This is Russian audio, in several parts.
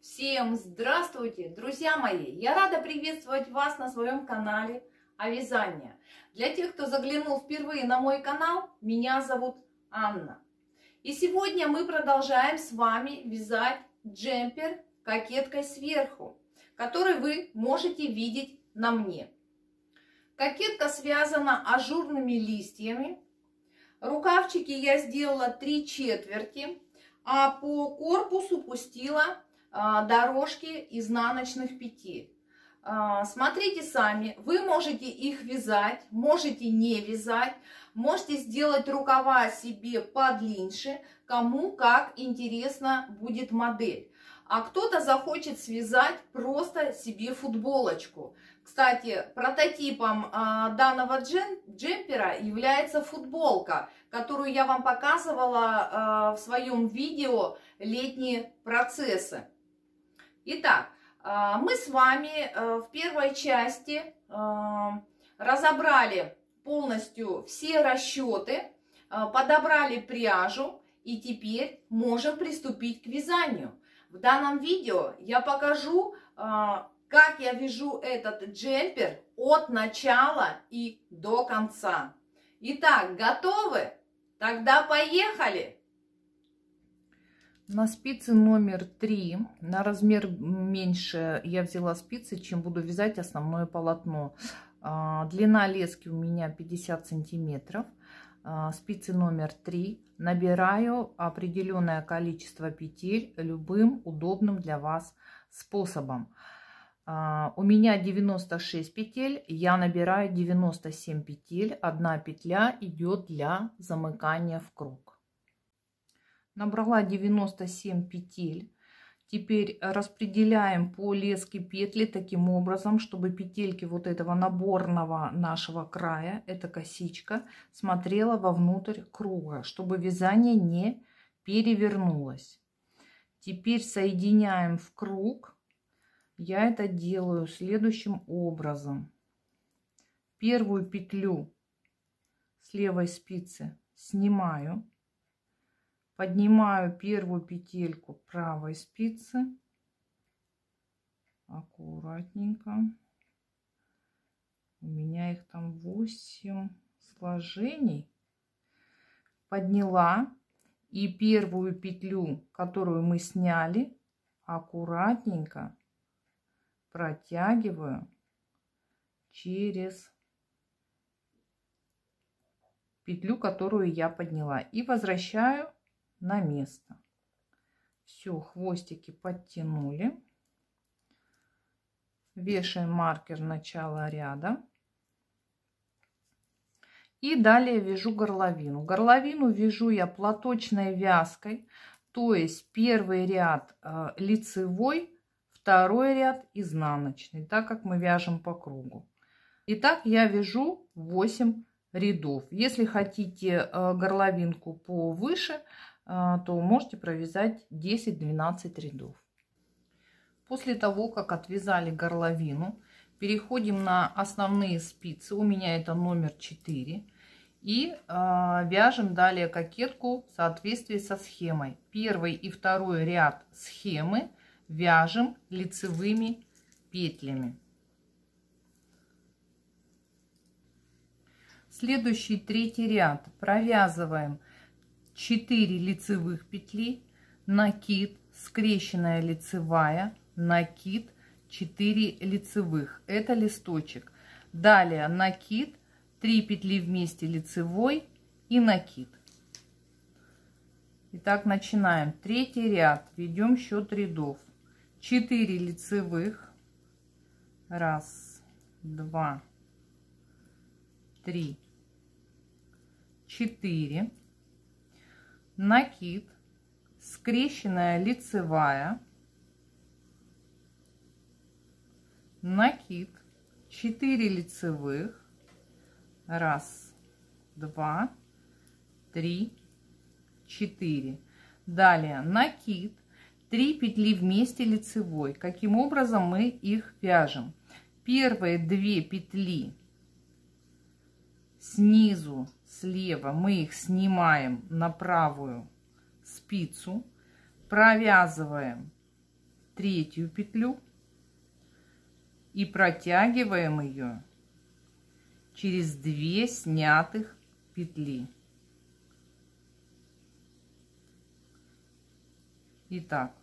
Всем здравствуйте, друзья мои! Я рада приветствовать вас на своем канале о вязании. Для тех, кто заглянул впервые на мой канал, меня зовут Анна. И сегодня мы продолжаем с вами вязать джемпер кокеткой сверху, который вы можете видеть на мне. Кокетка связана ажурными листьями. Рукавчики я сделала три четверти, а по корпусу пустила а, дорожки изнаночных петель. А, смотрите сами, вы можете их вязать, можете не вязать, можете сделать рукава себе подлиннее, кому как интересно будет модель. А кто-то захочет связать просто себе футболочку. Кстати, прототипом а, данного джемпера является футболка, которую я вам показывала в своем видео «Летние процессы». Итак, а, мы с вами э, в первой части э, разобрали полностью все расчеты, э, подобрали пряжу и теперь можем приступить к вязанию. В данном видео я покажу, как я вяжу этот джемпер от начала и до конца. Итак, готовы? Тогда поехали! На спицы номер три, на размер меньше я взяла спицы, чем буду вязать основное полотно. А, длина лески у меня 50 сантиметров. А, спицы номер три. Набираю определенное количество петель любым удобным для вас способом. А, у меня 96 петель, я набираю 97 петель. Одна петля идет для замыкания в круг набрала 97 петель. Теперь э, распределяем по леске петли таким образом, чтобы петельки вот этого наборного нашего края, эта косичка, смотрела вовнутрь круга, чтобы вязание не перевернулось. Теперь соединяем в круг. Я это делаю следующим образом. Первую петлю с левой спицы снимаю Поднимаю первую петельку правой спицы. Аккуратненько. У меня их там 8 сложений. Подняла. И первую петлю, которую мы сняли, аккуратненько протягиваю через петлю, которую я подняла. И возвращаю на место. Все, хвостики подтянули. Вешаем маркер начала ряда. И далее вяжу горловину. Горловину вяжу я платочной вязкой, то есть первый ряд э, лицевой, второй ряд изнаночный, так как мы вяжем по кругу. Итак, я вяжу 8 рядов. Если хотите э, горловинку повыше, а, то можете провязать 10-12 рядов. После того, как отвязали горловину, переходим на основные спицы. У меня это номер 4. И э, вяжем далее кокетку в соответствии со схемой. Первый и второй ряд схемы вяжем лицевыми петлями. Следующий третий ряд провязываем 4 лицевых петли, накид, скрещенная лицевая, накид, 4 лицевых. Это листочек. Далее накид, 3 петли вместе лицевой и накид. Итак, начинаем. Третий ряд. Ведем счет рядов. 4 лицевых. Раз, два, три, четыре накид, скрещенная лицевая, накид, 4 лицевых, раз, два, три, четыре. Далее накид, 3 петли вместе лицевой. Каким образом мы их вяжем? Первые две петли снизу слева мы их снимаем на правую спицу, провязываем третью петлю и протягиваем ее через две снятых петли. Итак,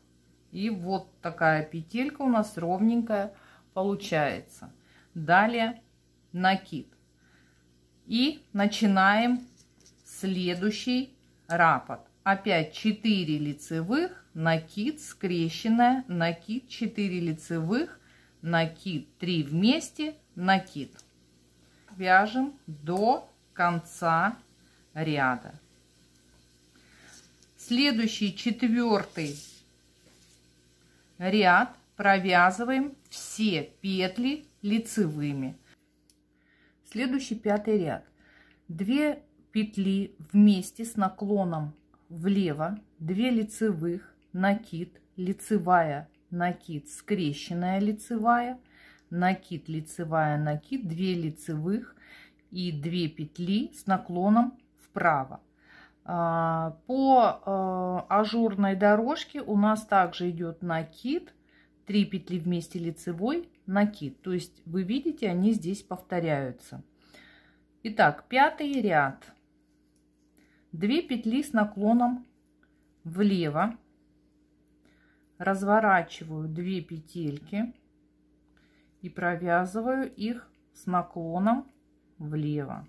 и вот такая петелька у нас ровненькая получается. Далее накид. И начинаем следующий раппорт. Опять 4 лицевых, накид, скрещенная, накид, 4 лицевых, накид, 3 вместе, накид. Вяжем до конца ряда. Следующий четвертый ряд провязываем все петли лицевыми. Следующий пятый ряд. две петли вместе с наклоном влево, две лицевых, накид, лицевая, накид, скрещенная лицевая, накид, лицевая, накид, две лицевых и две петли с наклоном вправо. А, по а, ажурной дорожке у нас также идет накид, 3 петли вместе лицевой, накид. То есть вы видите, они здесь повторяются. Итак, пятый ряд. две петли с наклоном влево. Разворачиваю две петельки и провязываю их с наклоном влево.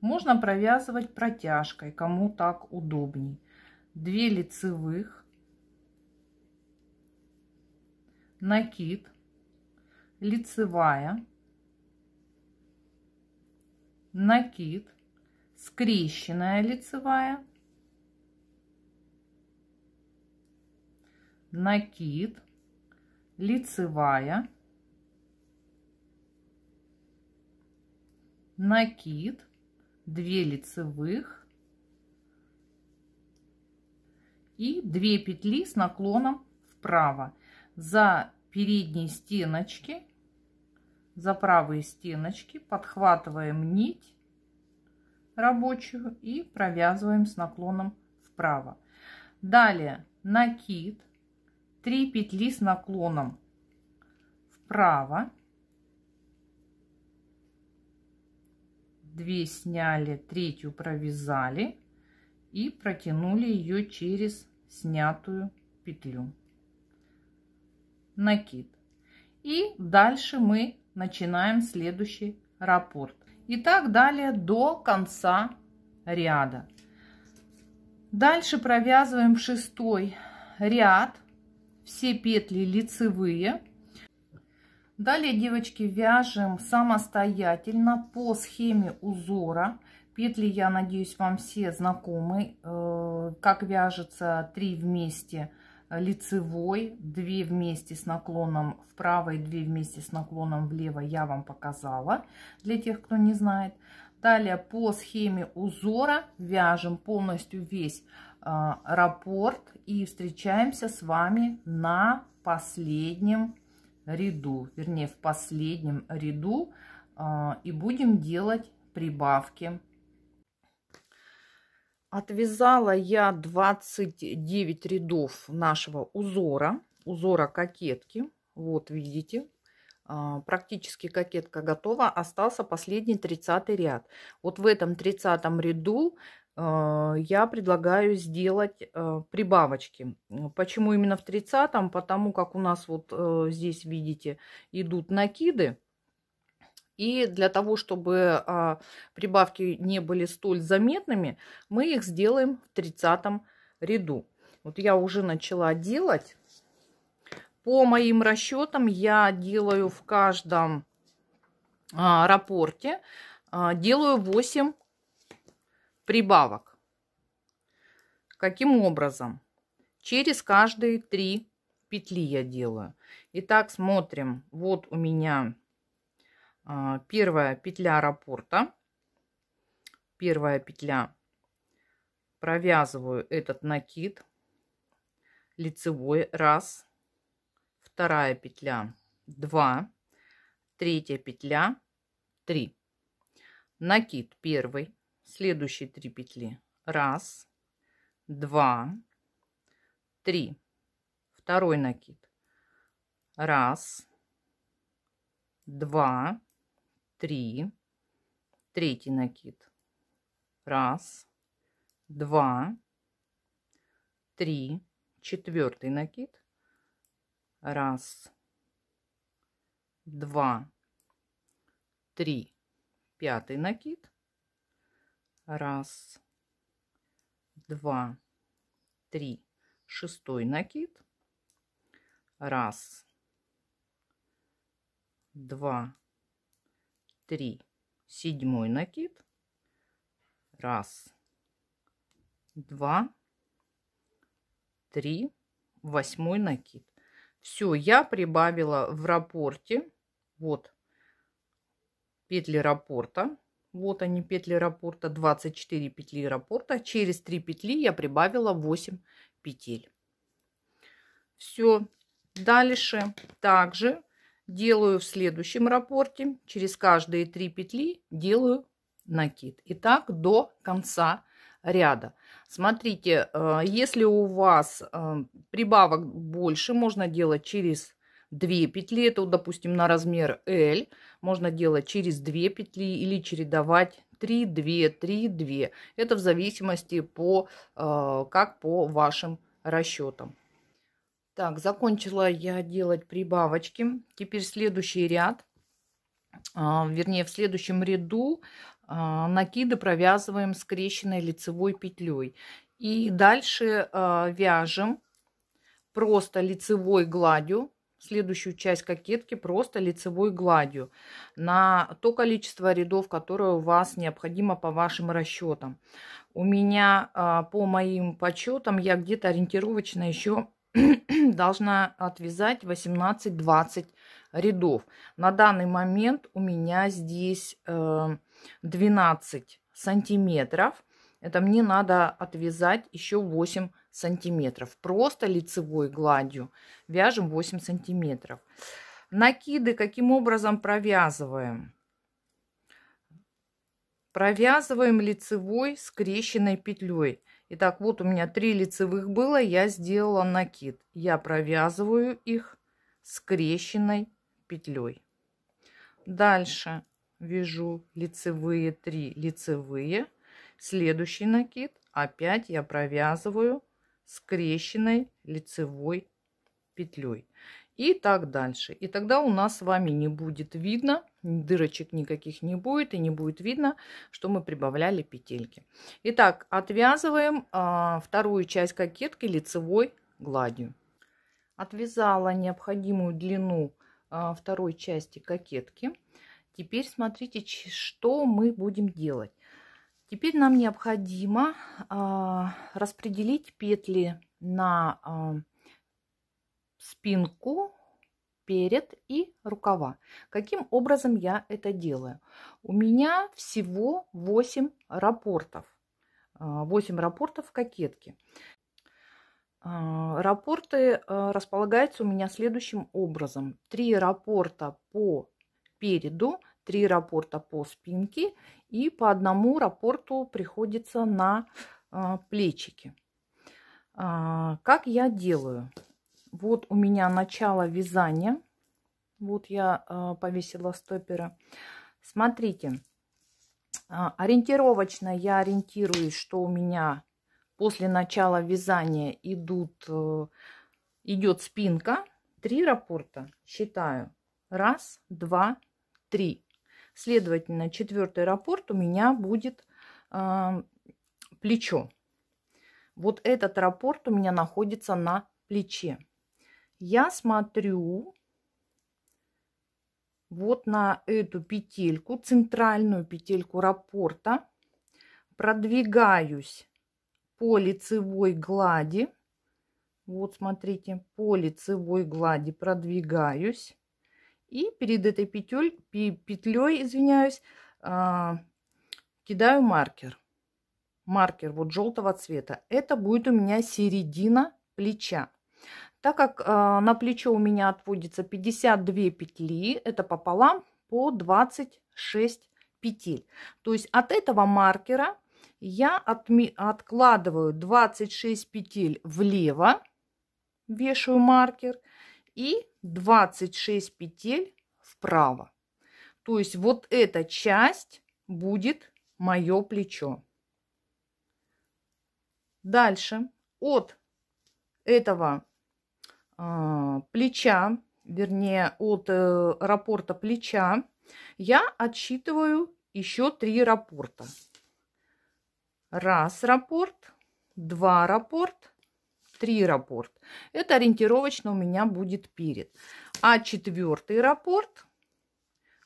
Можно провязывать протяжкой, кому так удобней. Две лицевых, накид, лицевая, накид, скрещенная лицевая, накид, лицевая, накид, две лицевых и две петли с наклоном вправо за передние стеночки за правые стеночки, подхватываем нить рабочую и провязываем с наклоном вправо. Далее накид, 3 петли с наклоном вправо, 2 сняли, третью провязали и протянули ее через снятую петлю накид и дальше мы начинаем следующий раппорт. И так далее до конца ряда. Дальше провязываем шестой ряд, все петли лицевые. Далее, девочки, вяжем самостоятельно по схеме узора. Петли, я надеюсь, вам все знакомы, э, как вяжется 3 вместе лицевой, 2 вместе с наклоном вправо и 2 вместе с наклоном влево я вам показала, для тех, кто не знает. Далее по схеме узора вяжем полностью весь э, раппорт и встречаемся с вами на последнем ряду, вернее в последнем ряду э, и будем делать прибавки Отвязала я 29 рядов нашего узора, узора кокетки. Вот видите, а, практически кокетка готова. Остался последний 30 ряд. Вот в этом 30 ряду а, я предлагаю сделать а, прибавочки. Почему именно в 30? Потому как у нас вот э, здесь, видите, идут накиды. И для того, чтобы а, прибавки не были столь заметными, мы их сделаем в 30 ряду. Вот я уже начала делать. По моим расчетам я делаю в каждом а, рапорте, а, делаю 8 прибавок. Каким образом? Через каждые 3 петли я делаю. Итак, смотрим. Вот у меня а, первая петля раппорта. Первая петля. Провязываю этот накид лицевой. Раз. Вторая петля. Два. Третья петля. Три. Накид первый. Следующие три петли. Раз. Два. Три. Второй накид. Раз. Два три, третий накид, раз, два, три, четвертый накид, раз, два, три, пятый накид, раз, два, три, шестой накид, раз, два, три. Седьмой накид. Раз, два, три. Восьмой накид. Все, я прибавила в рапорте. Вот петли рапорта. Вот они, петли раппорта, 24 петли рапорта, Через 3 петли я прибавила 8 петель. Все. Дальше также делаю в следующем рапорте, через каждые три петли делаю накид. И так до конца ряда. Смотрите, э, если у вас э, прибавок больше, можно делать через 2 петли, это, допустим, на размер L, можно делать через 2 петли или чередовать 3, 2, 3, 2. Это в зависимости по, э, как по вашим расчетам. Так, закончила я делать прибавочки. Теперь следующий ряд, а, вернее в следующем ряду а, накиды провязываем скрещенной лицевой петлей. И дальше а, вяжем просто лицевой гладью, следующую часть кокетки просто лицевой гладью на то количество рядов, которое у вас необходимо по вашим расчетам. У меня по моим подсчетам я где-то ориентировочно еще должна отвязать 18-20 рядов. На данный момент у меня здесь 12 э, сантиметров. Это мне надо отвязать еще 8 сантиметров. Просто лицевой гладью вяжем 8 сантиметров. Накиды каким образом провязываем? Провязываем лицевой скрещенной петлей. Итак, вот у меня три лицевых было, я сделала накид. Я провязываю их скрещенной петлей. Дальше вяжу лицевые три лицевые. Следующий накид опять я провязываю скрещенной лицевой петлей и так дальше. И тогда у нас с вами не будет видно, дырочек никаких не будет, и не будет видно, что мы прибавляли петельки. Итак, отвязываем а, вторую часть кокетки лицевой гладью. Отвязала необходимую длину а, второй части кокетки. Теперь смотрите, что мы будем делать. Теперь нам необходимо а, распределить петли на а, спинку, перед и рукава. Каким образом я это делаю? У меня всего 8 рапортов. 8 а, рапортов кокетки. А, рапорты а, располагаются у меня следующим образом. Три рапорта по переду, три рапорта по спинке и по одному рапорту приходится на плечики. Как я делаю? вот у меня начало вязания. Вот я э, повесила стоперы. Смотрите, э, ориентировочно я ориентируюсь, что у меня после начала вязания идут, э, идет спинка. Три рапорта считаю. Раз, два, три. Следовательно, четвертый рапорт у меня будет плечо. Вот этот рапорт у меня находится на плече я смотрю вот на эту петельку, центральную петельку раппорта, продвигаюсь по лицевой глади. Вот смотрите, по лицевой глади продвигаюсь. И перед этой петель, петлей, извиняюсь, а, кидаю маркер. Маркер вот желтого цвета. Это будет у меня середина плеча. Так как э, на плечо у меня отводится 52 петли, это пополам по 26 петель. То есть от этого маркера я отми откладываю 26 петель влево, вешаю маркер, и 26 петель вправо. То есть вот эта часть будет мое плечо. Дальше от этого а, плеча, вернее, от э, рапорта плеча я отсчитываю еще три рапорта. Раз рапорт, два рапорт, три рапорт. Это ориентировочно у меня будет перед. А четвертый рапорт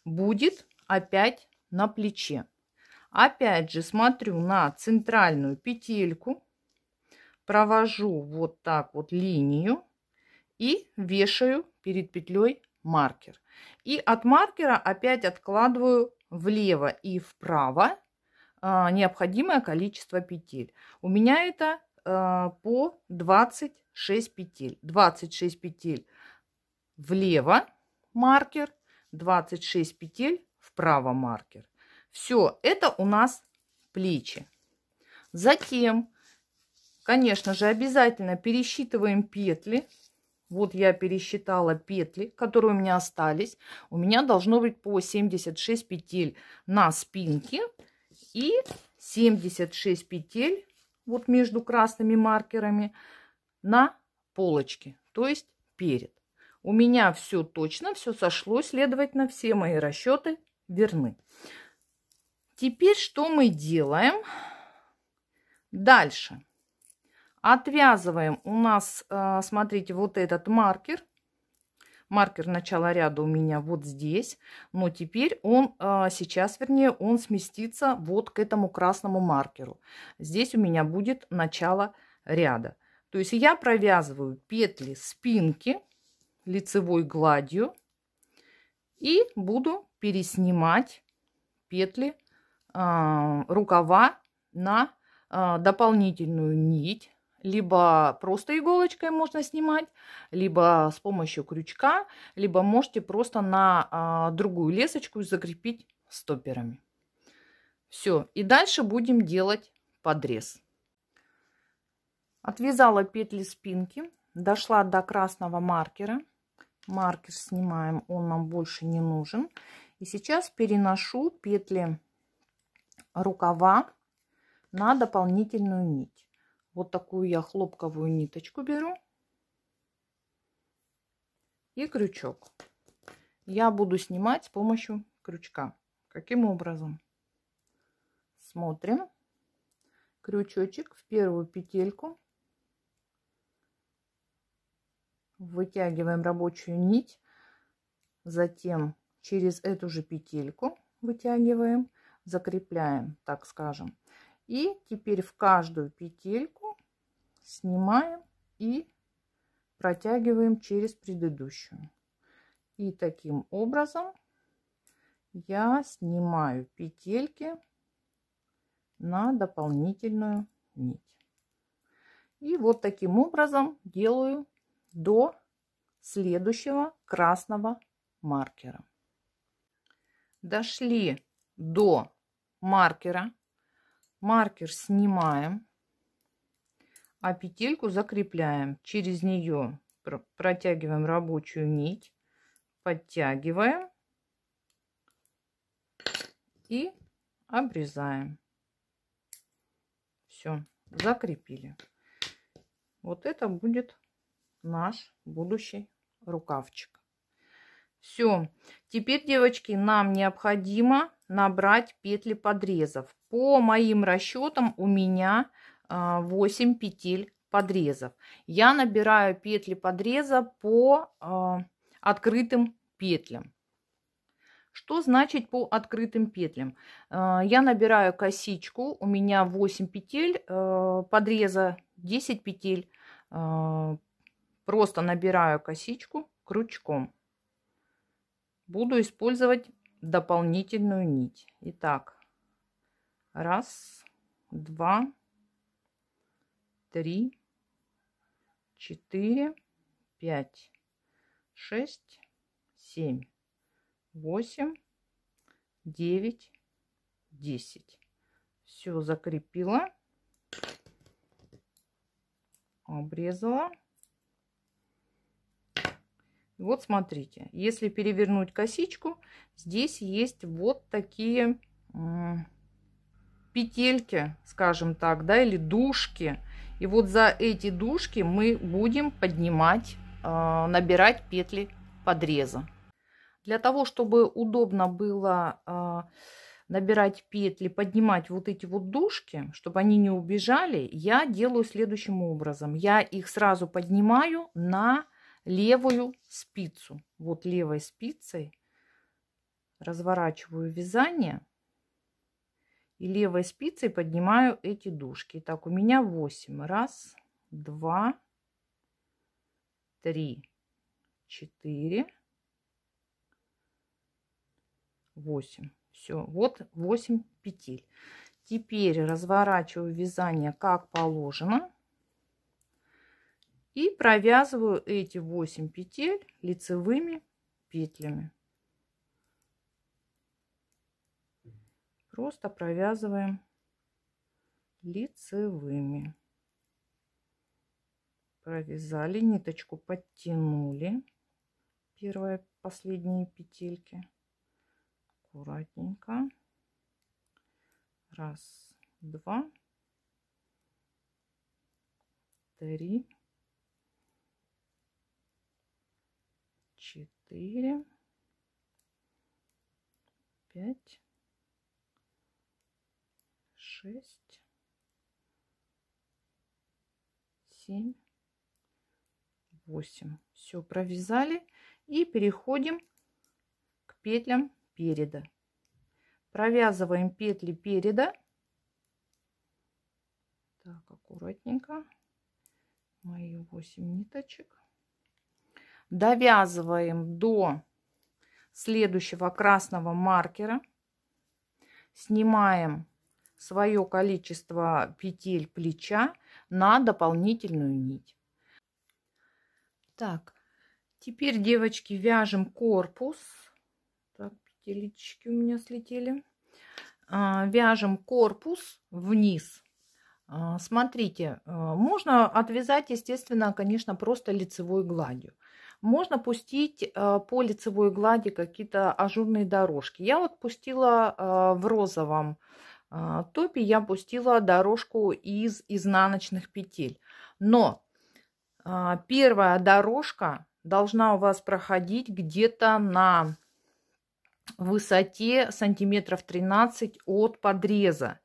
будет опять на плече. Опять же смотрю на центральную петельку, провожу вот так вот линию и вешаю перед петлей маркер. И от маркера опять откладываю влево и вправо а, необходимое количество петель. У меня это а, по 26 петель. 26 петель влево маркер, 26 петель вправо маркер. Все, это у нас плечи. Затем, конечно же, обязательно пересчитываем петли вот я пересчитала петли, которые у меня остались. У меня должно быть по 76 петель на спинке и 76 петель вот между красными маркерами на полочке, то есть перед. У меня все точно, все сошло, следовательно, все мои расчеты верны. Теперь что мы делаем дальше? Отвязываем у нас, э, смотрите, вот этот маркер. Маркер начала ряда у меня вот здесь. Но теперь он, э, сейчас вернее, он сместится вот к этому красному маркеру. Здесь у меня будет начало ряда. То есть я провязываю петли спинки лицевой гладью и буду переснимать петли э, рукава на дополнительную нить либо просто иголочкой можно снимать, либо с помощью крючка, либо можете просто на а, другую лесочку закрепить стоперами. Все, и дальше будем делать подрез. Отвязала петли спинки, дошла до красного маркера. Маркер снимаем, он нам больше не нужен. И сейчас переношу петли рукава на дополнительную нить. Вот такую я хлопковую ниточку беру. И крючок. Я буду снимать с помощью крючка. Каким образом? Смотрим. Крючочек в первую петельку. Вытягиваем рабочую нить. Затем через эту же петельку вытягиваем, закрепляем, так скажем. И теперь в каждую петельку снимаем и протягиваем через предыдущую. И таким образом я снимаю петельки на дополнительную нить. И вот таким образом делаю до следующего красного маркера. Дошли до маркера. Маркер снимаем а петельку закрепляем через нее протягиваем рабочую нить подтягиваем и обрезаем все закрепили вот это будет наш будущий рукавчик все теперь девочки нам необходимо набрать петли подрезов по моим расчетам у меня 8 а, петель подрезов. Я набираю петли подреза по а, открытым петлям. Что значит по открытым петлям? А, я набираю косичку, у меня 8 петель подреза, 10 петель. Просто набираю косичку крючком. Буду использовать дополнительную нить. Итак, раз, два, три, четыре, пять, шесть, семь, восемь, девять, десять. Все закрепила, обрезала. Вот смотрите, если перевернуть косичку, здесь есть вот такие петельки, скажем так, да, или дужки. И вот за эти дужки мы будем поднимать, э, набирать петли подреза. Для того, чтобы удобно было э, набирать петли, поднимать вот эти вот дужки, чтобы они не убежали, я делаю следующим образом. Я их сразу поднимаю на левую спицу. Вот левой спицей разворачиваю вязание и левой спицей поднимаю эти дужки. Так, у меня 8. Раз, два, три, четыре, восемь. Все, вот 8 петель. Теперь разворачиваю вязание как положено. И провязываю эти 8 петель лицевыми петлями. просто провязываем лицевыми. Провязали, ниточку подтянули. Первые, последние петельки. Аккуратненько. Раз, два, три, четыре, пять, шесть, семь, восемь. Все провязали и переходим к петлям переда. Провязываем петли переда. Так, аккуратненько. Мои 8 ниточек. Довязываем до следующего красного маркера снимаем свое количество петель плеча на дополнительную нить. Так, теперь, девочки, вяжем корпус. Так, петелечки у меня слетели. А, вяжем корпус вниз. А, смотрите, а, можно отвязать, естественно, конечно, просто лицевой гладью. Можно пустить по лицевой глади какие-то ажурные дорожки. Я вот пустила в розовом а, топе я пустила дорожку из изнаночных петель. Но а, первая дорожка должна у вас проходить где-то на высоте сантиметров 13 от подреза.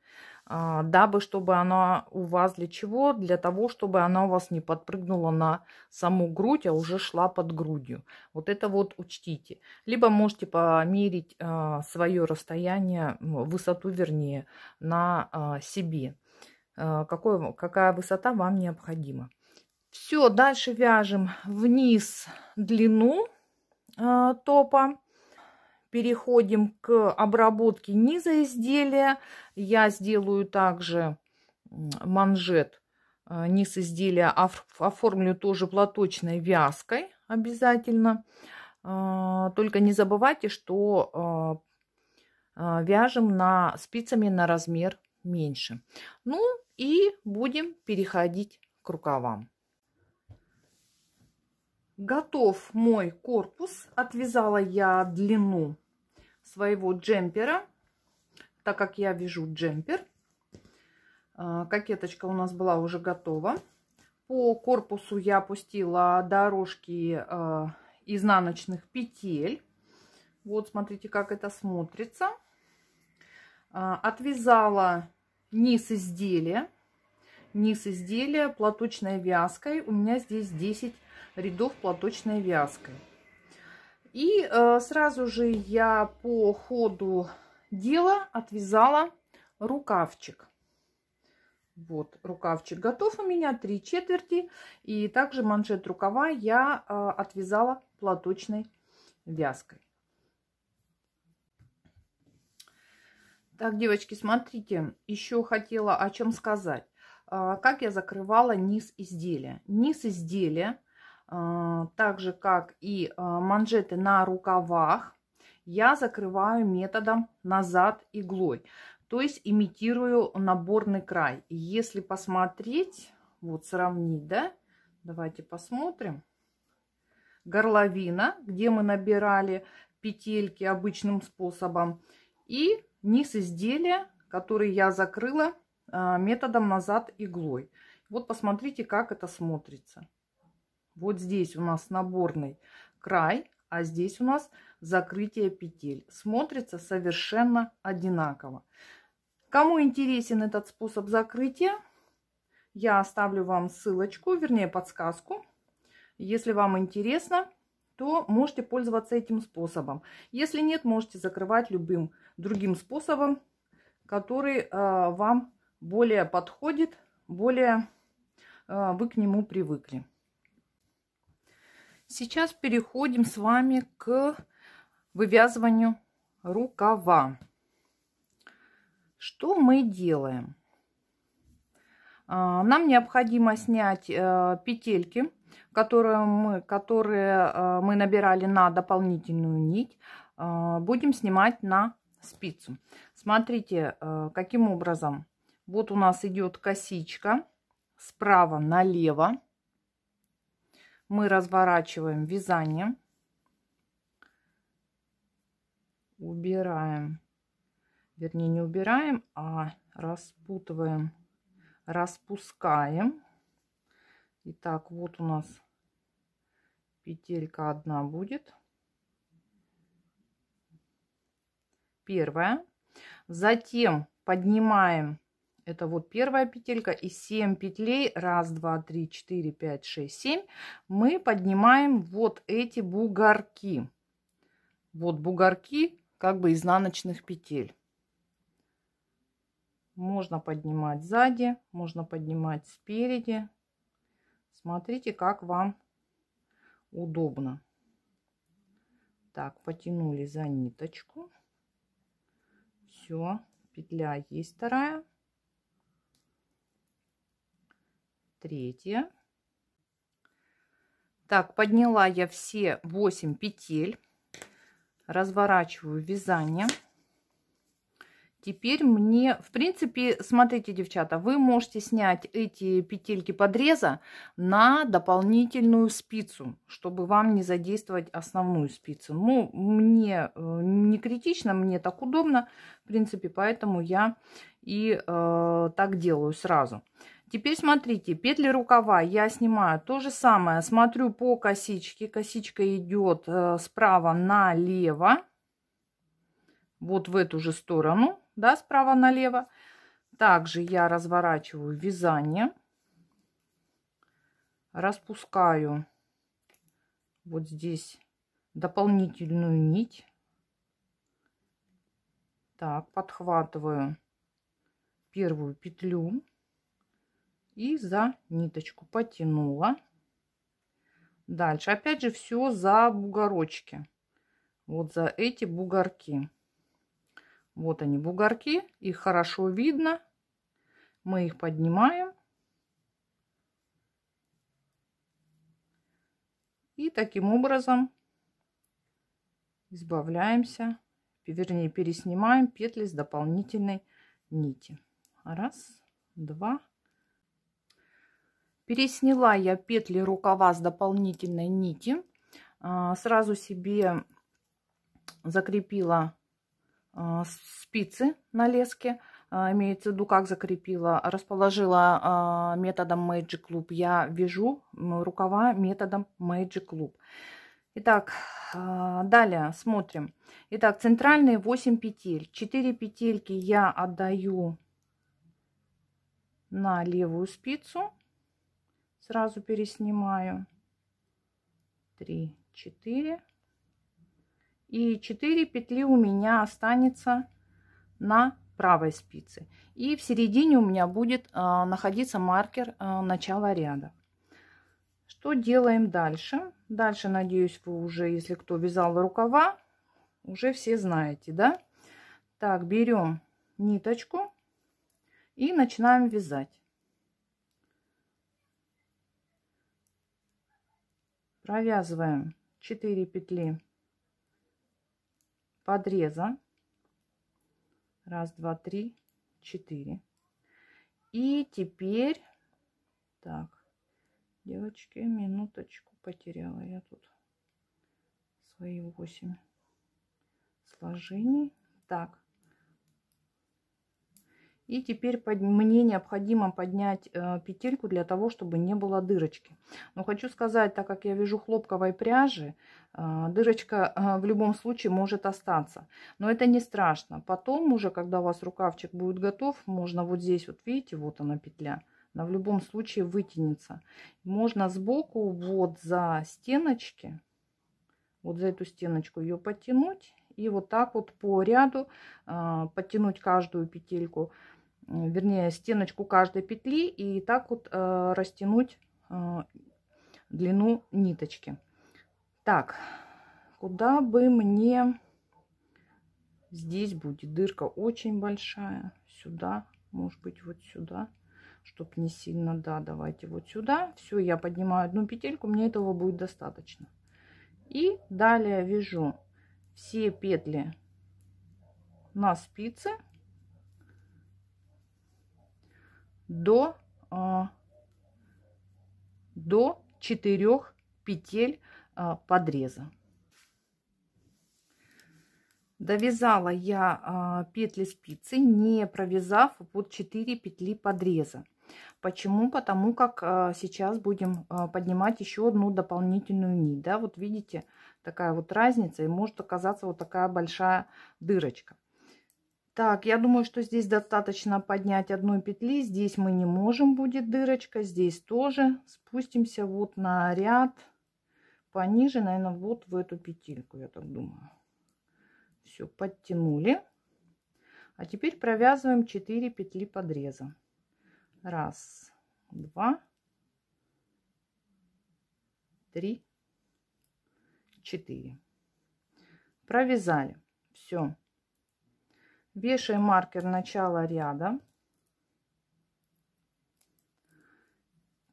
А, дабы чтобы она у вас для чего? Для того, чтобы она у вас не подпрыгнула на саму грудь, а уже шла под грудью. Вот это вот учтите. Либо можете померить а, свое расстояние, высоту вернее, на а, себе. Какое, какая высота вам необходима. Все, дальше вяжем вниз длину топа переходим к обработке низа изделия. Я сделаю также манжет, э, низ изделия оформлю тоже платочной вязкой обязательно. А, только не забывайте, что а, а, вяжем на спицами на размер меньше. Ну и будем переходить к рукавам. Готов мой корпус. Отвязала я длину своего джемпера, так как я вяжу джемпер. А, кокеточка у нас была уже готова. По корпусу я опустила дорожки а, изнаночных петель. Вот, смотрите, как это смотрится. А, отвязала низ изделия. Низ изделия платочной вязкой. У меня здесь 10 рядов платочной вязкой. И э, сразу же я по ходу дела отвязала рукавчик. Вот рукавчик готов у меня, три четверти. И также манжет рукава я э, отвязала платочной вязкой. Так, девочки, смотрите, еще хотела о чем сказать. Э, как я закрывала низ изделия. Низ изделия а, так же как и а, манжеты на рукавах, я закрываю методом назад иглой. То есть имитирую наборный край. Если посмотреть, вот сравнить, да, давайте посмотрим. Горловина, где мы набирали петельки обычным способом. И низ изделия, который я закрыла а, методом назад иглой. Вот посмотрите, как это смотрится. Вот здесь у нас наборный край, а здесь у нас закрытие петель. Смотрится совершенно одинаково. Кому интересен этот способ закрытия, я оставлю вам ссылочку, вернее подсказку. Если вам интересно, то можете пользоваться этим способом. Если нет, можете закрывать любым другим способом, который э, вам более подходит, более э, вы к нему привыкли. Сейчас переходим с вами к вывязыванию рукава. Что мы делаем? А, нам необходимо снять э, петельки, которые мы, которые э, мы набирали на дополнительную нить. А, будем снимать на спицу. Смотрите, э, каким образом. Вот у нас идет косичка справа налево мы разворачиваем вязание, убираем, вернее не убираем, а распутываем, распускаем. Итак, вот у нас петелька одна будет. Первая. Затем поднимаем это вот первая петелька и 7 петелей. Раз, два, три, четыре, пять, шесть, семь. Мы поднимаем вот эти бугорки. Вот бугорки как бы изнаночных петель. Можно поднимать сзади, можно поднимать спереди. Смотрите, как вам удобно. Так, потянули за ниточку. Все, петля есть вторая. 3. Так, подняла я все 8 петель. Разворачиваю вязание. Теперь мне, в принципе, смотрите, девчата, вы можете снять эти петельки подреза на дополнительную спицу, чтобы вам не задействовать основную спицу. Ну, мне э, не критично, мне так удобно, в принципе, поэтому я и э, так делаю сразу. Теперь смотрите, петли рукава я снимаю то же самое. Смотрю по косичке. Косичка идет э, справа налево. Вот в эту же сторону, да, справа налево. Также я разворачиваю вязание. Распускаю вот здесь дополнительную нить. Так, подхватываю первую петлю и за ниточку потянула. Дальше опять же все за бугорочки. Вот за эти бугорки. Вот они бугорки, их хорошо видно. Мы их поднимаем. И таким образом избавляемся, вернее переснимаем петли с дополнительной нити. Раз, два, Пересняла я петли рукава с дополнительной нити. А, сразу себе закрепила а, спицы на леске. А, имеется в виду, как закрепила. Расположила методом Magic Loop. Я вяжу рукава методом Magic Loop. Итак, далее смотрим. Итак, центральные 8 петель. 4 петельки я отдаю на левую спицу сразу переснимаю. 3, 4. И 4 петли у меня останется на правой спице. И в середине у меня будет а, находиться маркер а, начала ряда. Что делаем дальше? Дальше, надеюсь, вы уже, если кто вязал рукава, уже все знаете, да? Так, берем ниточку и начинаем вязать. провязываем 4 петли подреза 1 2 3 4 и теперь так девочки минуточку потеряла я тут свои 8 сложений так и теперь под, мне необходимо поднять э, петельку для того, чтобы не было дырочки. Но хочу сказать, так как я вяжу хлопковой пряжи, э, дырочка э, в любом случае может остаться. Но это не страшно. Потом уже, когда у вас рукавчик будет готов, можно вот здесь, вот видите, вот она петля, она в любом случае вытянется. Можно сбоку вот за стеночки, вот за эту стеночку ее подтянуть и вот так вот по ряду э, подтянуть каждую петельку вернее, стеночку каждой петли и так вот э, растянуть э, длину ниточки. Так, куда бы мне... Здесь будет дырка очень большая. Сюда, может быть, вот сюда, чтоб не сильно, да, давайте вот сюда. Все, я поднимаю одну петельку, мне этого будет достаточно. И далее вяжу все петли на спице до, а, до 4 петель а, подреза. Довязала я а, петли спицы, не провязав под 4 петли подреза. Почему? Потому как сейчас будем поднимать еще одну дополнительную нить. Да, вот видите, такая вот разница, и может оказаться вот такая большая дырочка. Так, я думаю, что здесь достаточно поднять одной петли. Здесь мы не можем, будет дырочка. Здесь тоже. Спустимся вот на ряд пониже, наверное, вот в эту петельку, я так думаю. Все, подтянули. А теперь провязываем 4 петли подреза. Раз, два, три, четыре. Провязали. Все вешаем маркер начала ряда.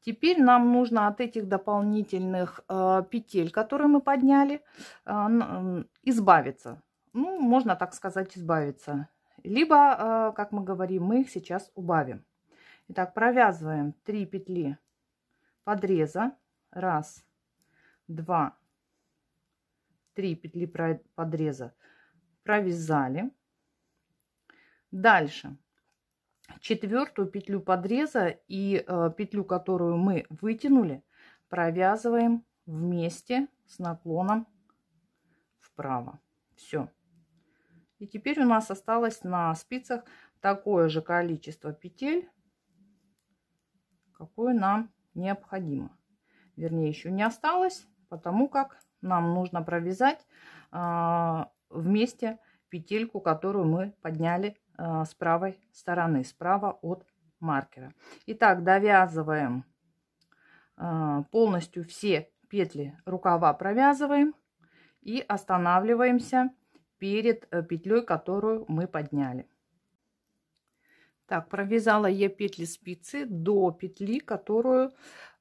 Теперь нам нужно от этих дополнительных э, петель, которые мы подняли, э, э, избавиться. Ну, можно так сказать, избавиться. Либо, э, как мы говорим, мы их сейчас убавим. Итак, провязываем 3 петли подреза. Раз, два, три петли подреза провязали. Дальше. Четвертую петлю подреза и э, петлю, которую мы вытянули, провязываем вместе с наклоном вправо. Все. И теперь у нас осталось на спицах такое же количество петель, какое нам необходимо. Вернее, еще не осталось, потому как нам нужно провязать э, вместе петельку, которую мы подняли Э, с правой стороны, справа от маркера. Итак, довязываем э, полностью все петли рукава провязываем и останавливаемся перед э, петлей, которую мы подняли. Так, провязала я петли спицы до петли, которую,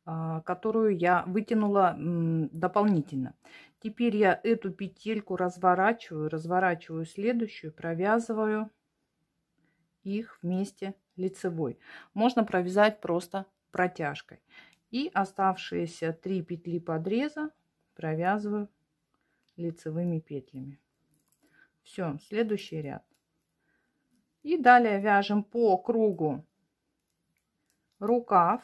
которую я вытянула дополнительно. Теперь я эту петельку разворачиваю, разворачиваю следующую, провязываю их вместе лицевой. Можно провязать просто протяжкой. И оставшиеся 3 петли подреза провязываю лицевыми петлями. Все, следующий ряд. И далее вяжем по кругу рукав.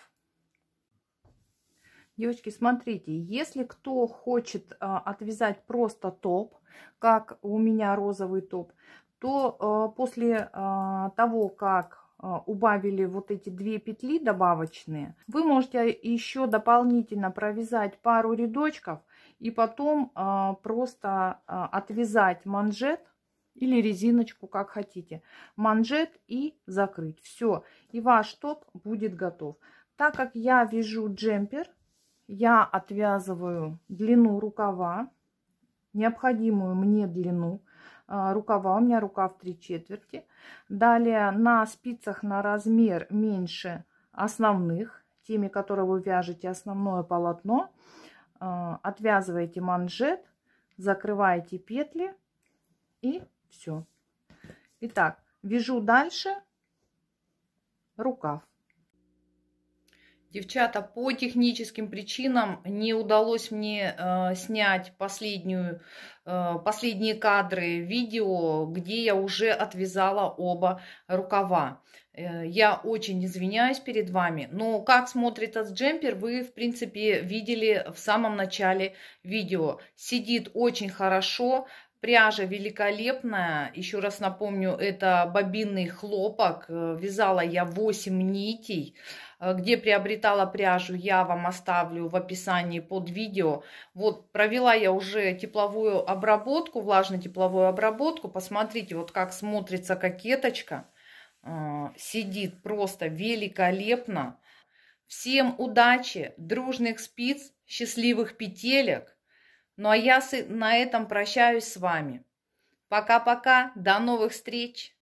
Девочки, смотрите, если кто хочет а, отвязать просто топ, как у меня розовый топ, то э, после э, того, как э, убавили вот эти две петли добавочные, вы можете еще дополнительно провязать пару рядочков и потом просто отвязать манжет или резиночку, как хотите, манжет и закрыть. Все, и ваш топ будет готов. Так как я вяжу джемпер, я отвязываю длину рукава, необходимую мне длину. А, рукава, у меня рукав три четверти. Далее на спицах на размер меньше основных, теми, которые вы вяжете основное полотно, а, отвязываете манжет, закрываете петли и все. Итак, вяжу дальше рукав. Девчата, по техническим причинам не удалось мне э, снять последнюю, э, последние кадры видео, где я уже отвязала оба рукава. Э, я очень извиняюсь перед вами, но как смотрит этот джемпер, вы, в принципе, видели в самом начале видео. Сидит очень хорошо, Пряжа великолепная. Еще раз напомню, это бобинный хлопок. Э, вязала я 8 нитей. Э, где приобретала пряжу, я вам оставлю в описании под видео. Вот провела я уже тепловую обработку, влажно-тепловую обработку. Посмотрите, вот как смотрится кокеточка. Э, сидит просто великолепно. Всем удачи, дружных спиц, счастливых петелек. Ну а я на этом прощаюсь с вами. Пока-пока, до новых встреч!